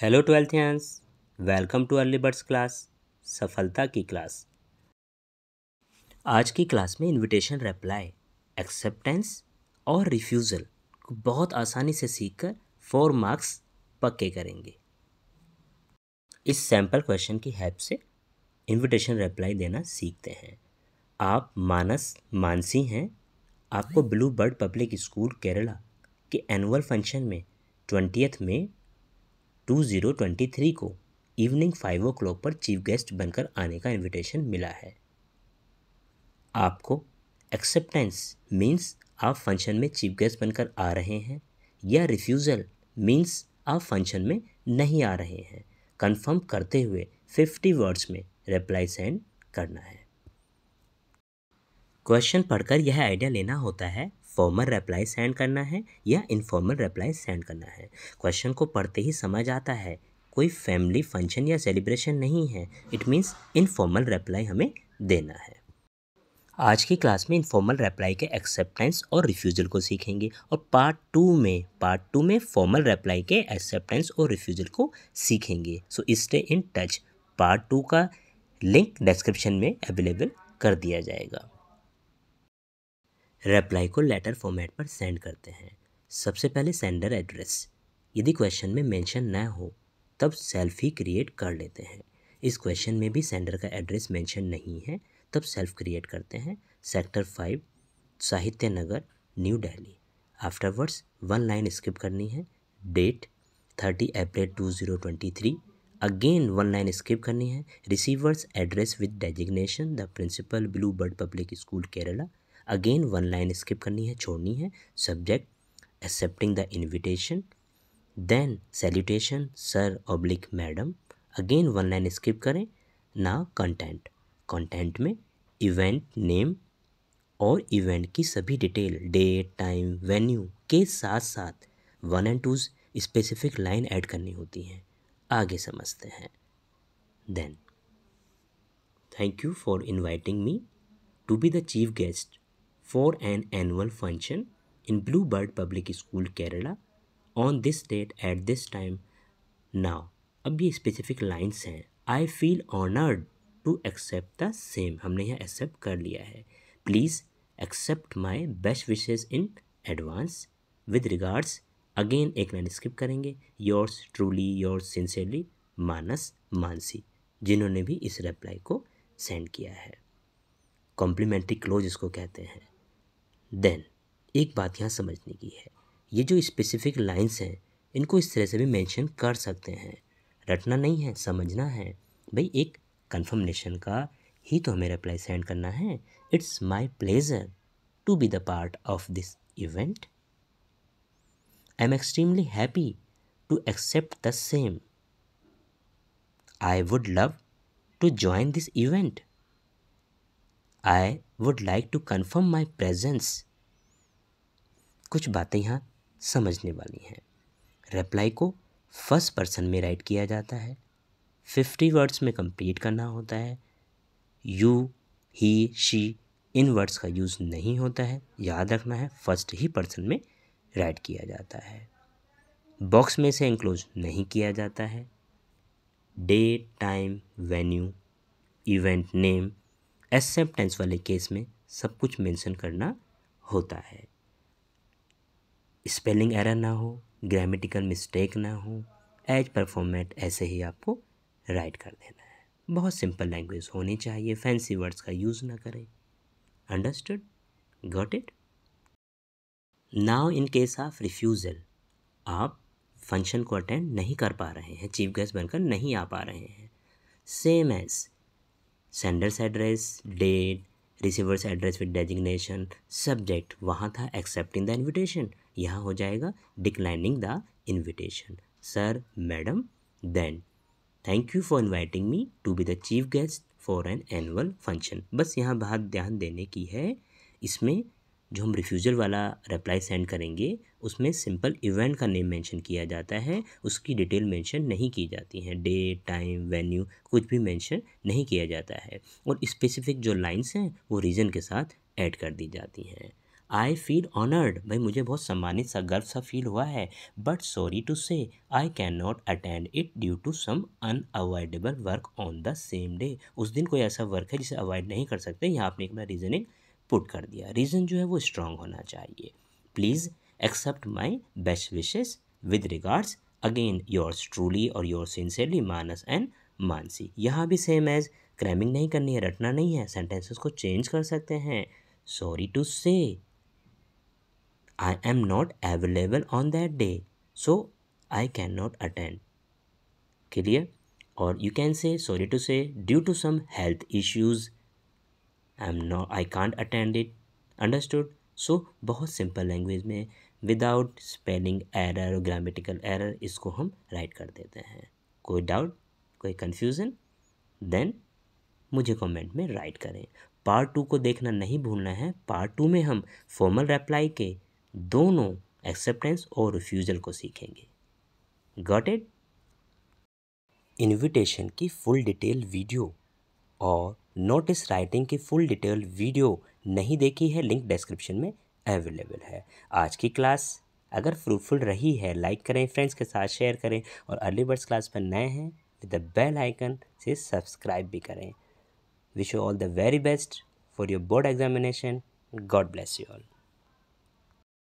Hello twelfthians welcome to early birds class सफलता की class आज की क्लास में इनविटेशन रिप्लाई एक्सेप्टेंस और रिफ्यूज़ल को बहुत आसानी से सीखकर फोर मार्क्स पक्के करेंगे इस सैम्पल क्वेश्चन की हेल्प से इनविटेशन रिप्लाई देना सीखते हैं आप मानस मानसी हैं आपको blue bird public school Kerala के एनुअल फंक्शन में ट्वेंटियथ में 2023 को इवनिंग फाइव ओ क्लॉक पर चीफ गेस्ट बनकर आने का इनविटेशन मिला है आपको एक्सेप्टेंस मींस आप फंक्शन में चीफ गेस्ट बनकर आ रहे हैं या रिफ्यूज़ल मींस आप फंक्शन में नहीं आ रहे हैं कंफर्म करते हुए 50 वर्ड्स में रिप्लाई सेंड करना है क्वेश्चन पढ़कर यह आइडिया लेना होता है फॉर्मल रिप्लाई सेंड करना है या इनफॉर्मल रिप्लाई सेंड करना है क्वेश्चन को पढ़ते ही समझ आता है कोई फैमिली फंक्शन या सेलिब्रेशन नहीं है इट मीन्स इनफॉर्मल रिप्लाई हमें देना है आज की क्लास में इनफॉर्मल रिप्लाई के एक्सेप्टेंस और रिफ्यूज़ल को सीखेंगे और पार्ट टू में पार्ट टू में फॉर्मल रिप्लाई के एक्सेप्टेंस और रिफ्यूज़ल को सीखेंगे so stay in touch part two का लिंक डिस्क्रिप्शन में अवेलेबल कर दिया जाएगा रिप्लाई को लेटर फॉर्मेट पर सेंड करते हैं सबसे पहले सेंडर एड्रेस यदि क्वेश्चन में मेंशन ना हो तब सेल्फ ही क्रिएट कर लेते हैं इस क्वेश्चन में भी सेंडर का एड्रेस मेंशन नहीं है तब सेल्फ क्रिएट करते हैं sector five Sahitya Nagar new Delhi afterwards one line skip करनी है date thirty April two zero twenty three again one line skip करनी है receiver's address with designation the principal blue bird public school Kerala again one line skip करनी है छोड़नी है subject accepting the invitation then salutation sir oblique madam again one line skip करें ना content content में event name और event की सभी डिटेल डेट टाइम वेन्यू के साथ साथ one and twos specific line add करनी होती हैं आगे समझते हैं then thank you for inviting me to be the chief guest for an annual function in Bluebird Public School Kerala on this date at this time now. अब ये specific lines हैं I feel honored to accept the same. हमने यहाँ accept कर लिया है Please accept my best wishes in advance. With regards, again एक line skip करेंगे yours truly yours sincerely Manas Mansi जिन्होंने भी इस रिप्लाई को सेंड किया है कॉम्प्लीमेंट्री क्लोज इसको कहते हैं देन एक बात यहाँ समझने की है ये जो स्पेसिफिक लाइन्स हैं इनको इस तरह से भी मेंशन कर सकते हैं रटना नहीं है समझना है भाई एक कन्फर्मेशन का ही तो हमें रिप्लाई सेंड करना है it's my pleasure to be the part of this event I am extremely happy to accept the same I would love to join this event I would like to confirm my presence कुछ बातें यहाँ समझने वाली हैं reply को first person में write किया जाता है फिफ्टी वर्ड्स में कंप्लीट करना होता है यू ही शी इन वर्ड्स का यूज़ नहीं होता है याद रखना है फर्स्ट ही पर्सन में राइट किया जाता है बॉक्स में से इंक्लोज नहीं किया जाता है day time venue event name acceptance वाले केस में सब कुछ मेंशन करना होता है स्पेलिंग एरर ना हो ग्रामेटिकल मिस्टेक ना हो एज पर फॉर्मेट ऐसे ही आपको राइट कर देना है बहुत सिंपल लैंग्वेज होनी चाहिए फैंसी वर्ड्स का यूज़ ना करें understood got it now in case of refusal आप फंक्शन को अटेंड नहीं कर पा रहे हैं चीफ गेस्ट बनकर नहीं आ पा रहे हैं same as sender's address date receiver's address with designation subject वहाँ था एक्सेप्टिंग द इन्विटेशन यहाँ हो जाएगा declining the invitation sir madam then thank you for inviting me to be the chief guest for an annual function बस यहाँ बात ध्यान देने की है इसमें जो हम रिफ्यूज़ल वाला रिप्लाई सेंड करेंगे उसमें सिंपल इवेंट का नेम मेंशन किया जाता है उसकी डिटेल मेंशन नहीं की जाती है डे टाइम वेन्यू कुछ भी मेंशन नहीं किया जाता है और स्पेसिफिक जो लाइंस हैं वो रीज़न के साथ ऐड कर दी जाती हैं आई फील ऑनर्ड भाई मुझे बहुत सम्मानित सा गर्व सा फील हुआ है but sorry to say I can not attend it due to some unavoidable work on the same day उस दिन कोई ऐसा वर्क है जिसे अवॉइड नहीं कर सकते यहाँ आपने अपना रीजनिंग पुट कर दिया रीज़न जो है वो स्ट्रांग होना चाहिए please accept my best wishes with regards again your truly और your sincerely Manas and Mansi यहाँ भी सेम एज क्रैमिंग नहीं करनी है रटना नहीं है सेंटेंसेस को चेंज कर सकते हैं sorry to say I am not available on that day so I can not attend clear और you can say sorry to say due to some health issues I am not I can't attend it understood so बहुत simple language में without spelling error और grammatical error इसको हम write कर देते हैं कोई डाउट कोई कन्फ्यूज़न देन मुझे कमेंट में राइट करें पार्ट टू को देखना नहीं भूलना है पार्ट टू में हम फॉर्मल रिप्लाई के दोनों एक्सेप्टेंस और रिफ्यूज़ल को सीखेंगे गॉट इट इनविटेशन की फुल डिटेल वीडियो और नोटिस राइटिंग की फुल डिटेल वीडियो नहीं देखी है लिंक डिस्क्रिप्शन में अवेलेबल है आज की क्लास अगर फ्रूटफुल रही है लाइक करें फ्रेंड्स के साथ शेयर करें और अर्ली बर्ड्स क्लास पर नए हैं विद द बेल आइकन से सब्सक्राइब भी करें wish you all the very best for your board examination God bless you all